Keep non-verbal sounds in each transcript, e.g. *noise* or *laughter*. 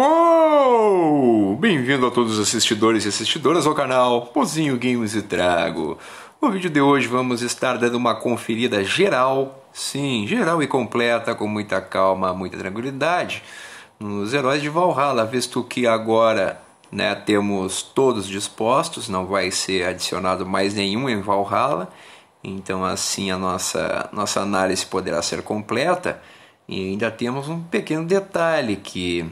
Uou! Oh! Bem-vindo a todos os assistidores e assistidoras ao canal Pozinho Games e Trago. No vídeo de hoje vamos estar dando uma conferida geral, sim, geral e completa, com muita calma, muita tranquilidade, nos heróis de Valhalla, visto que agora né, temos todos dispostos, não vai ser adicionado mais nenhum em Valhalla, então assim a nossa, nossa análise poderá ser completa. E ainda temos um pequeno detalhe que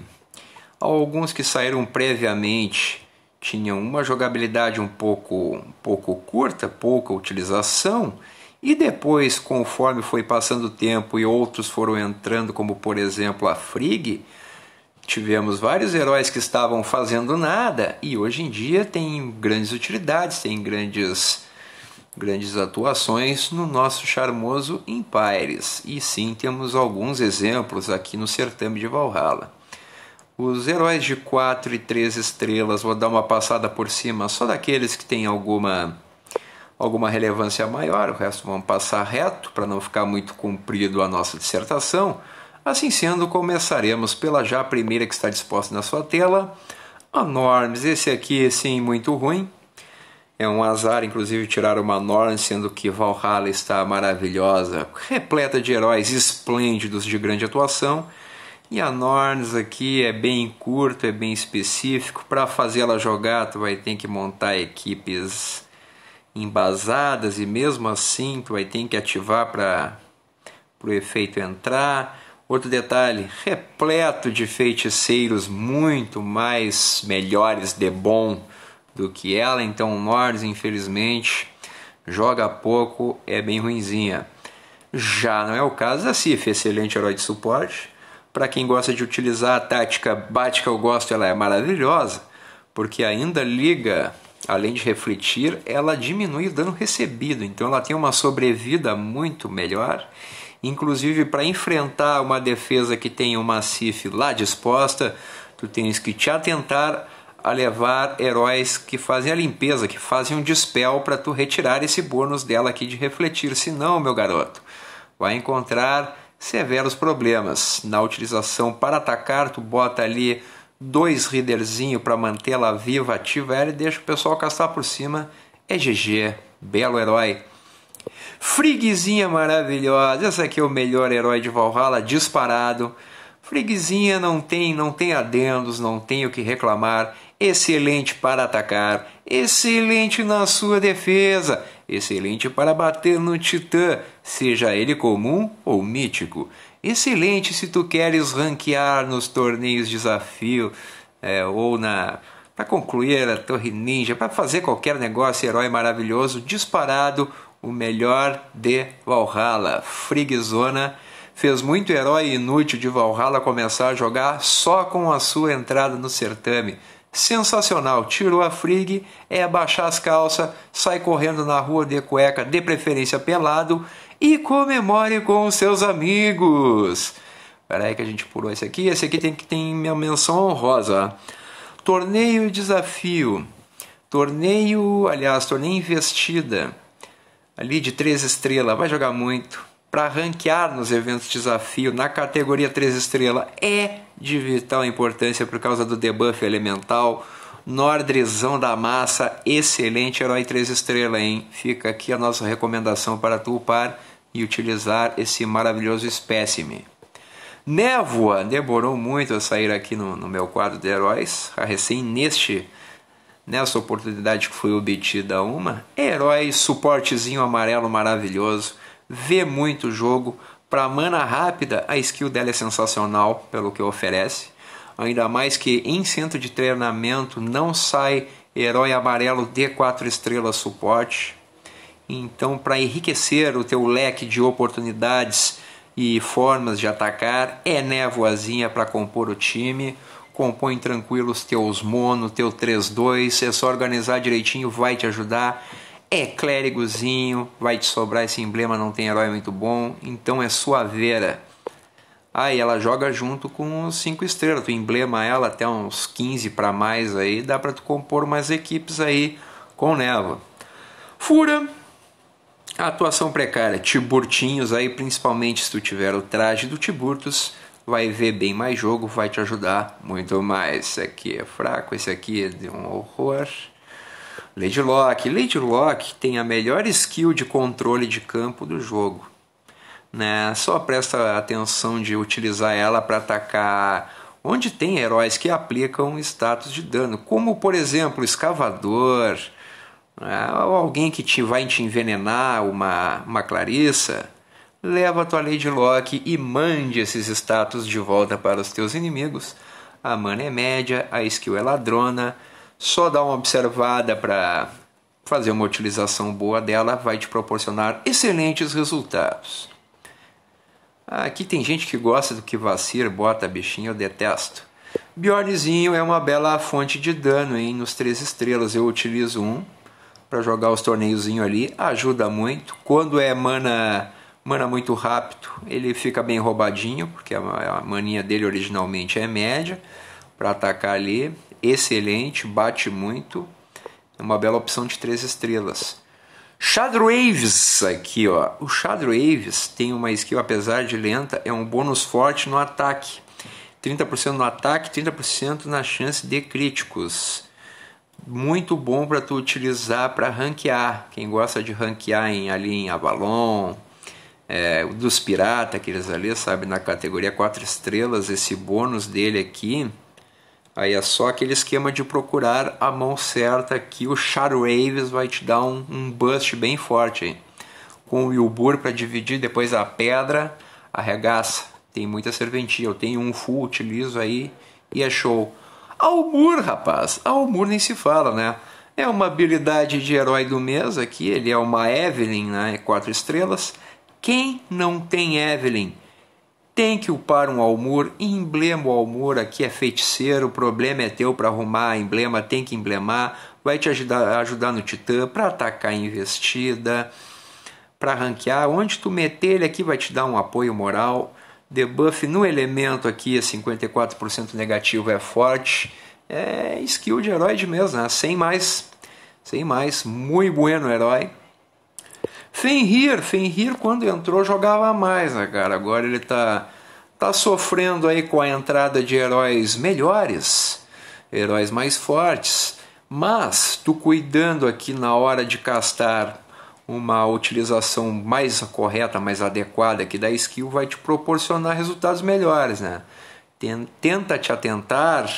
Alguns que saíram previamente tinham uma jogabilidade um pouco, um pouco curta, pouca utilização, e depois, conforme foi passando o tempo e outros foram entrando, como por exemplo a Frig, tivemos vários heróis que estavam fazendo nada e hoje em dia tem grandes utilidades, tem grandes grandes atuações no nosso charmoso Empires. E sim, temos alguns exemplos aqui no certame de Valhalla. Os heróis de 4 e 3 estrelas, vou dar uma passada por cima só daqueles que têm alguma, alguma relevância maior, o resto vão passar reto para não ficar muito comprido a nossa dissertação. Assim sendo, começaremos pela já primeira que está disposta na sua tela, a Norms. Esse aqui, sim, muito ruim. É um azar, inclusive, tirar uma Norms, sendo que Valhalla está maravilhosa, repleta de heróis esplêndidos de grande atuação. E a Norns aqui é bem curto, é bem específico. Para fazer ela jogar, tu vai ter que montar equipes embasadas e mesmo assim tu vai ter que ativar para o efeito entrar. Outro detalhe, repleto de feiticeiros muito mais melhores de bom do que ela, então Norns, infelizmente, joga pouco, é bem ruinzinha. Já não é o caso da Cif, excelente herói de suporte, para quem gosta de utilizar a tática bate que eu gosto, ela é maravilhosa, porque ainda liga, além de refletir, ela diminui o dano recebido, então ela tem uma sobrevida muito melhor. Inclusive para enfrentar uma defesa que tem o maciço lá disposta, tu tens que te atentar a levar heróis que fazem a limpeza, que fazem um dispel para tu retirar esse bônus dela aqui de refletir. senão meu garoto, vai encontrar severos problemas. Na utilização para atacar, tu bota ali dois ridersinho para mantê-la viva, ativa ela e deixa o pessoal caçar por cima. É GG, belo herói. friguezinha maravilhosa, esse aqui é o melhor herói de Valhalla disparado. friguezinha não tem, não tem adendos, não tem o que reclamar. Excelente para atacar, excelente na sua defesa, excelente para bater no Titã, seja ele comum ou mítico. Excelente se tu queres ranquear nos torneios de desafio é, ou na para concluir a Torre Ninja, para fazer qualquer negócio, herói maravilhoso, disparado, o melhor de Valhalla. Frigzona fez muito herói inútil de Valhalla começar a jogar só com a sua entrada no certame. Sensacional, tirou a frig, é abaixar as calças, sai correndo na rua de cueca, de preferência pelado, e comemore com seus amigos. Peraí que a gente pulou esse aqui. Esse aqui tem que tem minha menção honrosa. Torneio desafio. Torneio, aliás, torneio investida. Ali de 3 estrelas, vai jogar muito. Para ranquear nos eventos desafio na categoria 3 estrelas é de vital importância por causa do debuff elemental Nordrizão da Massa, excelente herói 3 estrelas, hein? Fica aqui a nossa recomendação para tu tulpar e utilizar esse maravilhoso espécime. Névoa, demorou muito a sair aqui no, no meu quadro de heróis, a recém neste nessa oportunidade que foi obtida uma, herói, suportezinho amarelo maravilhoso, vê muito jogo, para mana rápida a skill dela é sensacional pelo que oferece, ainda mais que em centro de treinamento não sai herói amarelo de quatro estrelas suporte. Então, para enriquecer o teu leque de oportunidades e formas de atacar, é névoazinha para compor o time. Compõe tranquilo os teus mono, teu 3-2, é só organizar direitinho, vai te ajudar. É clérigozinho, vai te sobrar esse emblema, não tem herói muito bom, então é suaveira. Aí ah, ela joga junto com os cinco estrelas. Tu emblema ela até uns 15 para mais aí, dá para tu compor mais equipes aí com névoa. Fura, atuação precária. Tiburtinhos aí, principalmente se tu tiver o traje do Tiburtus, vai ver bem mais jogo, vai te ajudar muito mais. Esse aqui é fraco, esse aqui é de um horror. Lady Locke. Lady Locke tem a melhor skill de controle de campo do jogo né? Só presta atenção de utilizar ela para atacar onde tem heróis que aplicam status de dano, como por exemplo o escavador, né? ou alguém que te vai te envenenar, uma, uma Clarissa. Leva a tua Lady Locke e mande esses status de volta para os teus inimigos. A mana é média, a skill é ladrona. Só dá uma observada para fazer uma utilização boa dela, vai te proporcionar excelentes resultados. Aqui tem gente que gosta do que Vacir bota bichinho, eu detesto. Bjornzinho é uma bela fonte de dano, hein? Nos três estrelas eu utilizo um para jogar os torneiozinho ali, ajuda muito. Quando é mana, mana muito rápido, ele fica bem roubadinho, porque a, a maninha dele originalmente é média para atacar ali, excelente, bate muito. É uma bela opção de três estrelas. Shadwaves aqui, ó. O Shadwaves tem uma skill, apesar de lenta, é um bônus forte no ataque. 30% no ataque, 30% na chance de críticos. Muito bom para tu utilizar para ranquear. Quem gosta de ranquear em, ali em Avalon, é, dos pirata, aqueles ali, sabe, na categoria 4 estrelas, esse bônus dele aqui Aí é só aquele esquema de procurar a mão certa que o Charwaves vai te dar um, um bust bem forte. Hein? Com o Wilbur para dividir, depois a pedra, arregaça. Tem muita serventia. Eu tenho um full, utilizo aí e é show. Almur, rapaz. Almur nem se fala, né? É uma habilidade de herói do mês aqui. Ele é uma Evelyn, né? É quatro estrelas. Quem não tem Evelyn? tem que upar um almor, emblema o almor, aqui é feiticeiro, o problema é teu para arrumar, emblema tem que emblemar, vai te ajudar, ajudar no titã para atacar investida, para ranquear, onde tu meter ele aqui vai te dar um apoio moral, debuff no elemento aqui é 54% negativo, é forte, é skill de herói de mesmo, né? sem mais, sem mais, muito bueno herói. Fenrir, Fenrir quando entrou jogava mais, né, cara? Agora ele tá, tá sofrendo aí com a entrada de heróis melhores, heróis mais fortes. Mas tu cuidando aqui na hora de castar uma utilização mais correta, mais adequada aqui da skill vai te proporcionar resultados melhores, né? Tenta te atentar,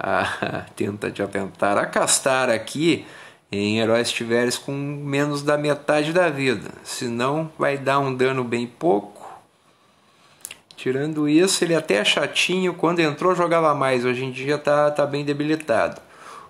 a, *laughs* tenta te atentar a castar aqui em heróis tiveres com menos da metade da vida, senão vai dar um dano bem pouco. Tirando isso, ele é até é chatinho, quando entrou jogava mais, hoje em dia tá, tá bem debilitado.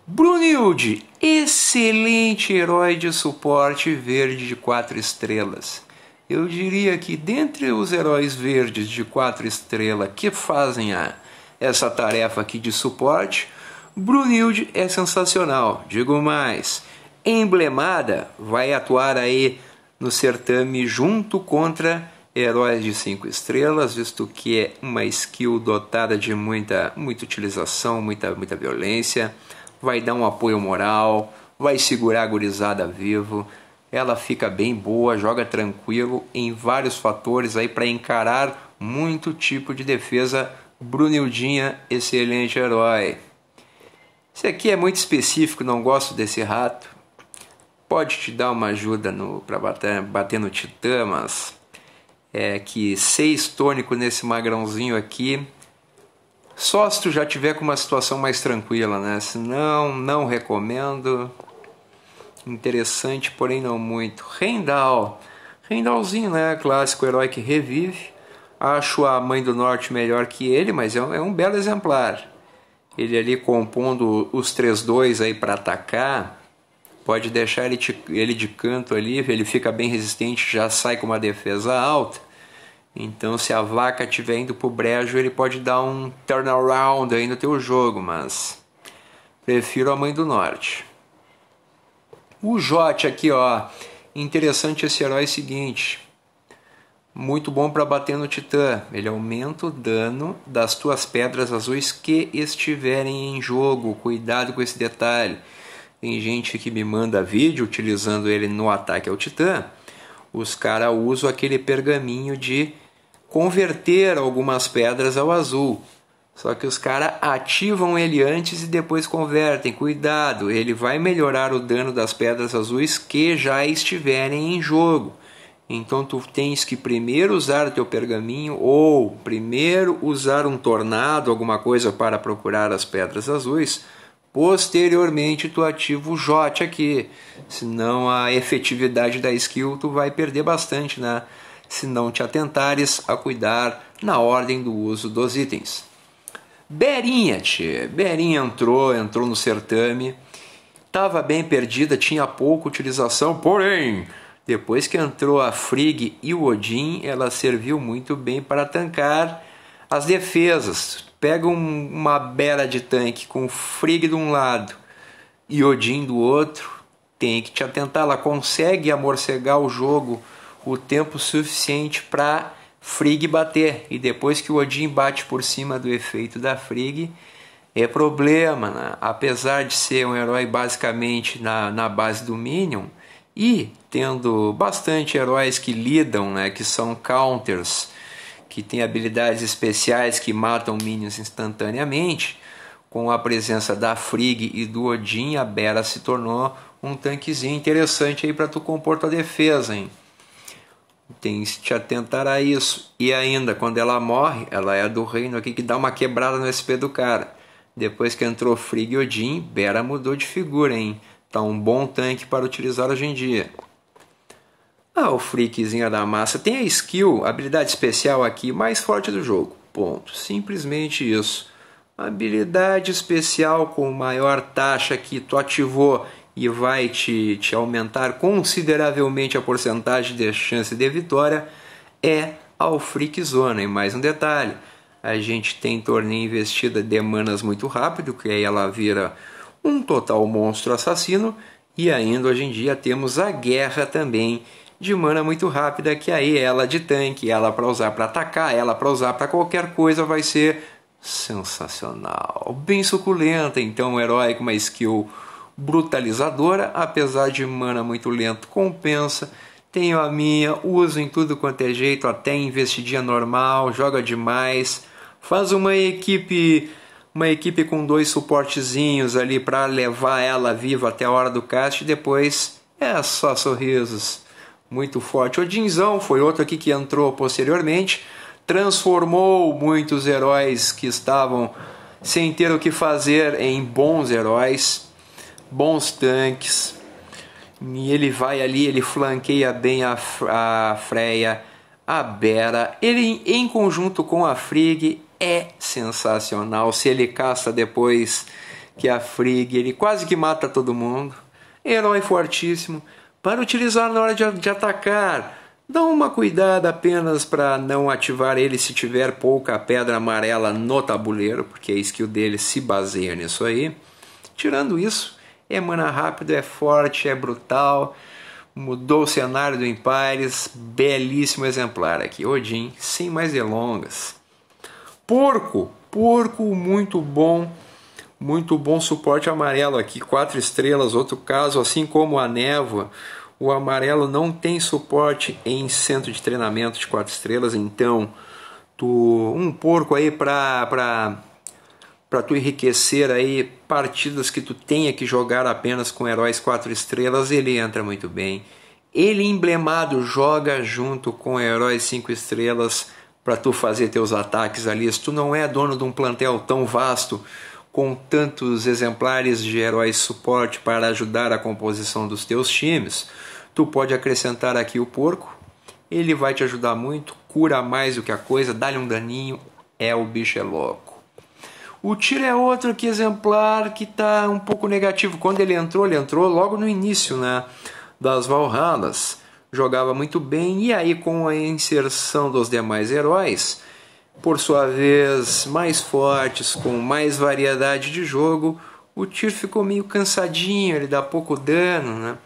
Brunilde, excelente herói de suporte verde de 4 estrelas. Eu diria que dentre os heróis verdes de 4 estrelas que fazem a, essa tarefa aqui de suporte, Brunilde é sensacional, digo mais. Emblemada vai atuar aí no certame junto contra Heróis de 5 estrelas, visto que é uma skill dotada de muita, muita utilização, muita, muita violência, vai dar um apoio moral, vai segurar a gurizada vivo, ela fica bem boa, joga tranquilo em vários fatores aí para encarar muito tipo de defesa. Brunildinha, excelente herói. Esse aqui é muito específico, não gosto desse rato. Pode te dar uma ajuda para bater, bater no titã, mas é que seis tônico nesse magrãozinho aqui. Só se tu já tiver com uma situação mais tranquila, né? Senão, não recomendo. Interessante, porém não muito. Rendal. Rendalzinho, né? Clássico herói que revive. Acho a Mãe do Norte melhor que ele, mas é um, é um belo exemplar ele ali compondo os 3-2 aí para atacar, pode deixar ele, ele de canto ali, ele fica bem resistente, já sai com uma defesa alta. Então, se a vaca estiver indo pro brejo, ele pode dar um turnaround aí no teu jogo, mas prefiro a Mãe do Norte. O Jote aqui, ó, interessante esse herói é seguinte, muito bom para bater no Titã. Ele aumenta o dano das tuas pedras azuis que estiverem em jogo. Cuidado com esse detalhe. Tem gente que me manda vídeo utilizando ele no ataque ao Titã. Os caras usam aquele pergaminho de converter algumas pedras ao azul. Só que os caras ativam ele antes e depois convertem. Cuidado, ele vai melhorar o dano das pedras azuis que já estiverem em jogo. Então tu tens que primeiro usar teu pergaminho ou primeiro usar um tornado, alguma coisa para procurar as pedras azuis. Posteriormente tu ativa o jote aqui, senão a efetividade da skill tu vai perder bastante, né? Se não te atentares a cuidar na ordem do uso dos itens. Berinha, tchê. Berinha entrou, entrou no certame. Estava bem perdida, tinha pouca utilização, porém depois que entrou a Frigg e o Odin, ela serviu muito bem para tancar as defesas. Pega um, uma bela de tanque com Frigg de um lado e Odin do outro, tem que te atentar. Ela consegue amorcegar o jogo o tempo suficiente para Frigg bater. E depois que o Odin bate por cima do efeito da Frigg, é problema. Né? Apesar de ser um herói basicamente na, na base do Minion e tendo bastante heróis que lidam, né, que são counters, que têm habilidades especiais que matam minions instantaneamente, com a presença da Frigg e do Odin, a Bera se tornou um tanquezinho interessante aí para tu compor tua defesa, hein? Tem que te atentar a isso. E ainda, quando ela morre, ela é do reino aqui que dá uma quebrada no SP do cara. Depois que entrou Frigg e Odin, Bera mudou de figura, hein? Tá um bom tanque para utilizar hoje em dia. A ah, Alfreakzinha da massa tem a skill, a habilidade especial aqui mais forte do jogo. Ponto. Simplesmente isso. A habilidade especial com maior taxa que tu ativou e vai te, te aumentar consideravelmente a porcentagem de chance de vitória é ao Freak Zone. E mais um detalhe: a gente tem torneio investida de manas muito rápido, que aí ela vira um total monstro assassino e ainda hoje em dia temos a guerra também de mana muito rápida, que aí ela de tanque, ela para usar para atacar, ela para usar para qualquer coisa vai ser sensacional, bem suculenta, então um herói com uma skill brutalizadora, apesar de mana muito lento, compensa. Tenho a minha, uso em tudo quanto é jeito, até investidinha normal, joga demais, faz uma equipe uma equipe com dois suportezinhos ali para levar ela viva até a hora do cast e depois é só sorrisos. Muito forte. O Dinzão foi outro aqui que entrou posteriormente, transformou muitos heróis que estavam sem ter o que fazer em bons heróis, bons tanques. E ele vai ali, ele flanqueia bem a, a Freya, a Bera. Ele, em conjunto com a Frigg, é sensacional. Se ele caça depois que a Frigg, ele quase que mata todo mundo. Herói fortíssimo para utilizar na hora de, de atacar. Dá uma cuidada apenas para não ativar ele se tiver pouca pedra amarela no tabuleiro, porque a é skill dele se baseia nisso aí. Tirando isso, é mana rápido, é forte, é brutal. Mudou o cenário do Empires, belíssimo exemplar aqui. Odin, sem mais delongas. Porco, porco muito bom, muito bom suporte amarelo aqui, quatro estrelas, outro caso, assim como a névoa, o amarelo não tem suporte em centro de treinamento de quatro estrelas, então tu, um porco aí para para para tu enriquecer aí partidas que tu tenha que jogar apenas com heróis quatro estrelas, ele entra muito bem. Ele emblemado joga junto com heróis cinco estrelas para tu fazer teus ataques ali. Se tu não é dono de um plantel tão vasto, com tantos exemplares de heróis suporte para ajudar a composição dos teus times, tu pode acrescentar aqui o porco. Ele vai te ajudar muito, cura mais do que a coisa, dá-lhe um daninho, é o bicho é louco. O tiro é outro que exemplar que tá um pouco negativo. Quando ele entrou, ele entrou logo no início, né, das Valhalas jogava muito bem, e aí com a inserção dos demais heróis, por sua vez mais fortes, com mais variedade de jogo, o Tyr ficou meio cansadinho, ele dá pouco dano, né?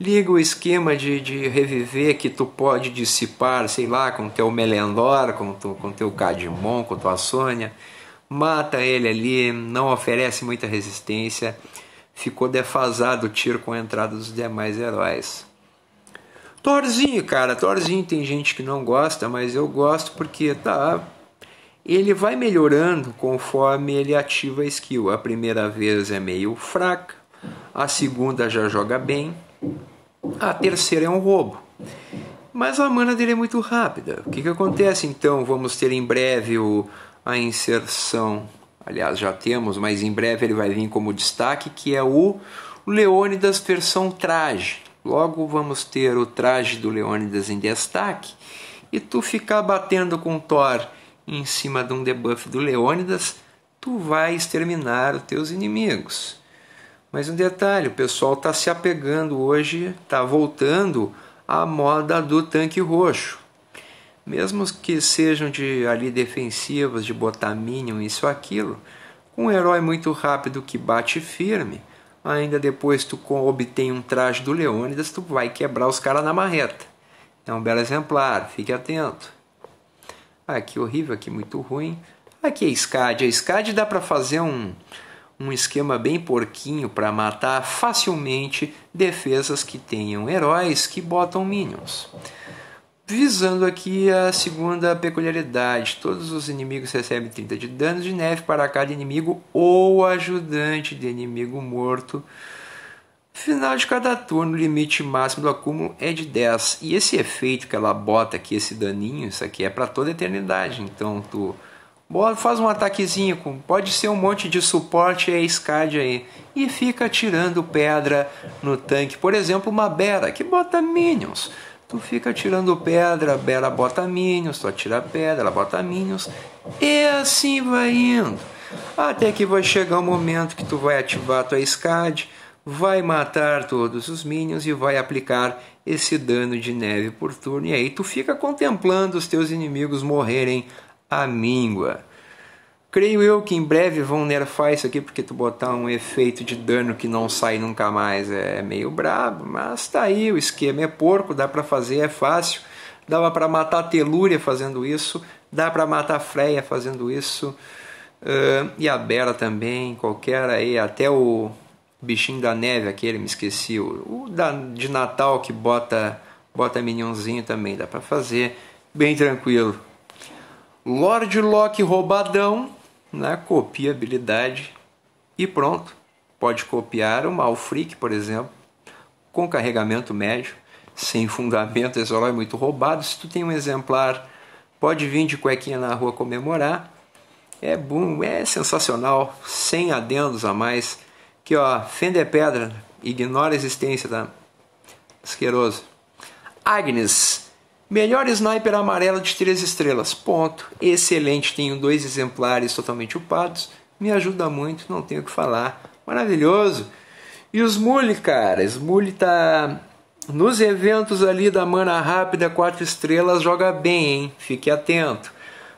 Liga o esquema de, de reviver que tu pode dissipar, sei lá, com teu Melendor, com tu, com teu Cadmon, com tua Sônia. Mata ele ali, não oferece muita resistência. Ficou defasado o tiro com a entrada dos demais heróis. Thorzinho, cara, Thorzinho tem gente que não gosta, mas eu gosto porque tá. Ele vai melhorando conforme ele ativa a skill. A primeira vez é meio fraca, a segunda já joga bem, a terceira é um roubo. Mas a mana dele é muito rápida. O que, que acontece então? Vamos ter em breve o, a inserção. Aliás, já temos, mas em breve ele vai vir como destaque, que é o Leônidas versão traje. Logo vamos ter o traje do Leônidas em destaque e tu ficar batendo com Thor em cima de um debuff do Leônidas, tu vai exterminar os teus inimigos. Mas um detalhe, o pessoal está se apegando hoje, está voltando à moda do tanque roxo. Mesmo que sejam de ali defensivas, de botar minion, isso aquilo, um herói muito rápido que bate firme, ainda depois tu obtém um traje do Leônidas, tu vai quebrar os caras na marreta. É um belo exemplar, fique atento. Aqui ah, horrível, aqui muito ruim. Aqui é SCAD. A SCAD dá para fazer um, um esquema bem porquinho para matar facilmente defesas que tenham heróis que botam minions. Visando aqui a segunda peculiaridade, todos os inimigos recebem 30 de dano de neve para cada inimigo ou ajudante de inimigo morto. Final de cada turno, o limite máximo do acúmulo é de 10. E esse efeito que ela bota aqui, esse daninho, isso aqui é para toda a eternidade. Então tu faz um ataquezinho, com, pode ser um monte de suporte e escade aí. E fica tirando pedra no tanque. Por exemplo, uma Bera, que bota minions Tu fica tirando pedra, Bela bota Minions, tu atira pedra, ela bota Minions, e assim vai indo. Até que vai chegar o momento que tu vai ativar tua SCAD, vai matar todos os Minions e vai aplicar esse dano de neve por turno. E aí tu fica contemplando os teus inimigos morrerem à míngua. Creio eu que em breve vão nerfar isso aqui, porque tu botar um efeito de dano que não sai nunca mais é meio brabo, mas tá aí, o esquema é porco, dá para fazer, é fácil. Dava para matar a Telúria fazendo isso, dá para matar a Freya fazendo isso, uh, e a Bera também, qualquer aí, até o bichinho da neve aquele, me esqueci, o, o da, de Natal que bota, bota minionzinho também, dá para fazer, bem tranquilo. Lord Locke roubadão, na copiabilidade e pronto. Pode copiar o Alfric, por exemplo, com carregamento médio, sem fundamento, esse é muito roubado. Se tu tem um exemplar, pode vir de cuequinha na rua comemorar. É bom, é sensacional, sem adendos a mais. Que ó, Fender é Pedra, ignora a existência da Asqueroso. Agnes Melhor sniper amarela de 3 estrelas. Ponto. Excelente. Tenho dois exemplares totalmente upados. Me ajuda muito, não tenho o que falar. Maravilhoso. E os Mule, cara. Smule tá nos eventos ali da Mana Rápida 4 estrelas, joga bem, hein? Fique atento.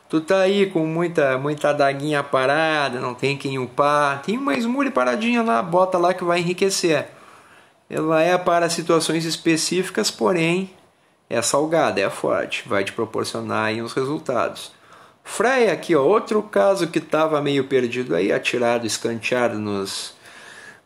Tu tá aí com muita muita daguinha parada, não tem quem upar. Tem uma Smule paradinha lá, bota lá que vai enriquecer. Ela é para situações específicas, porém é salgada, é forte, vai te proporcionar aí uns resultados. Freia aqui, ó, outro caso que estava meio perdido aí, atirado, escanteado nos,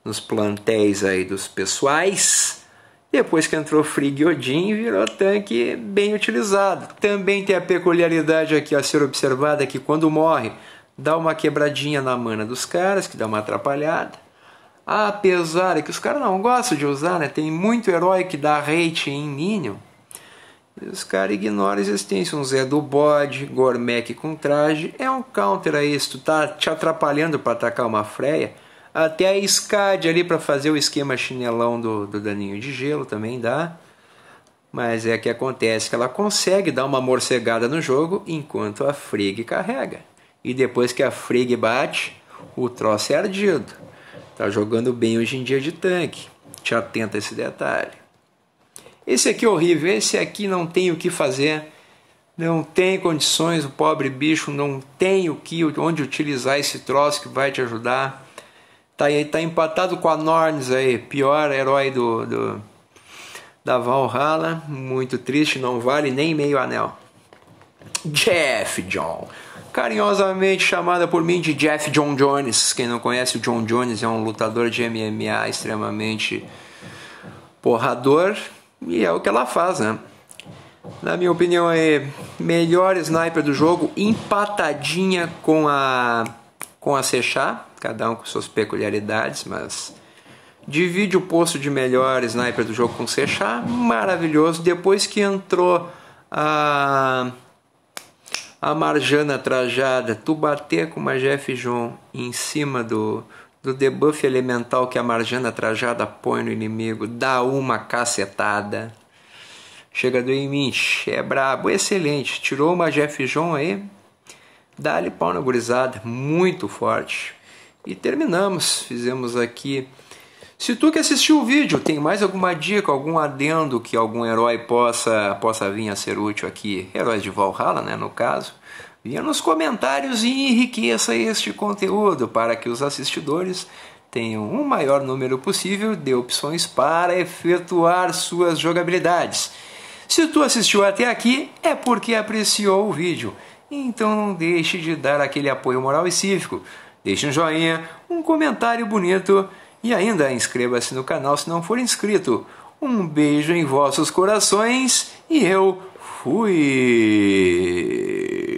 nos plantéis aí dos pessoais. Depois que entrou e Odin, virou tanque bem utilizado. Também tem a peculiaridade aqui a ser observada que quando morre, dá uma quebradinha na mana dos caras, que dá uma atrapalhada. Apesar que os caras não gostam de usar, né? Tem muito herói que dá rate em Minion. Os caras ignoram a existência. Um Zé do bode, Gormek com traje. É um counter a isso. Tu tá te atrapalhando para atacar uma freia. Até a SCAD ali para fazer o esquema chinelão do, do daninho de gelo também dá. Mas é que acontece que ela consegue dar uma morcegada no jogo enquanto a Frigg carrega. E depois que a Frigg bate, o troço é ardido. Tá jogando bem hoje em dia de tanque. Te atenta a esse detalhe. Esse aqui é horrível, esse aqui não tem o que fazer, não tem condições, o pobre bicho não tem o que, onde utilizar esse troço que vai te ajudar. Tá, aí, tá empatado com a Norns aí, pior herói do, do da Valhalla, muito triste, não vale nem meio anel. Jeff John, carinhosamente chamada por mim de Jeff John Jones. Quem não conhece o John Jones é um lutador de MMA extremamente porrador, e é o que ela faz, né? Na minha opinião, é melhor sniper do jogo, empatadinha com a com a Sechá, cada um com suas peculiaridades, mas divide o posto de melhor sniper do jogo com Sechá, maravilhoso. Depois que entrou a a Marjana trajada, tu bater com uma Jeff John em cima do do debuff elemental que a Marjana Trajada põe no inimigo, dá uma cacetada. Chega do mim é brabo, excelente. Tirou uma Jeff John aí, dá-lhe pau na gurizada, muito forte. E terminamos, fizemos aqui. Se tu que assistiu o vídeo tem mais alguma dica, algum adendo que algum herói possa, possa vir a ser útil aqui, heróis de Valhalla, né, no caso, Venha nos comentários e enriqueça este conteúdo para que os assistidores tenham o um maior número possível de opções para efetuar suas jogabilidades. Se tu assistiu até aqui, é porque apreciou o vídeo. Então não deixe de dar aquele apoio moral e cívico. Deixe um joinha, um comentário bonito e ainda inscreva-se no canal se não for inscrito. Um beijo em vossos corações e eu fui!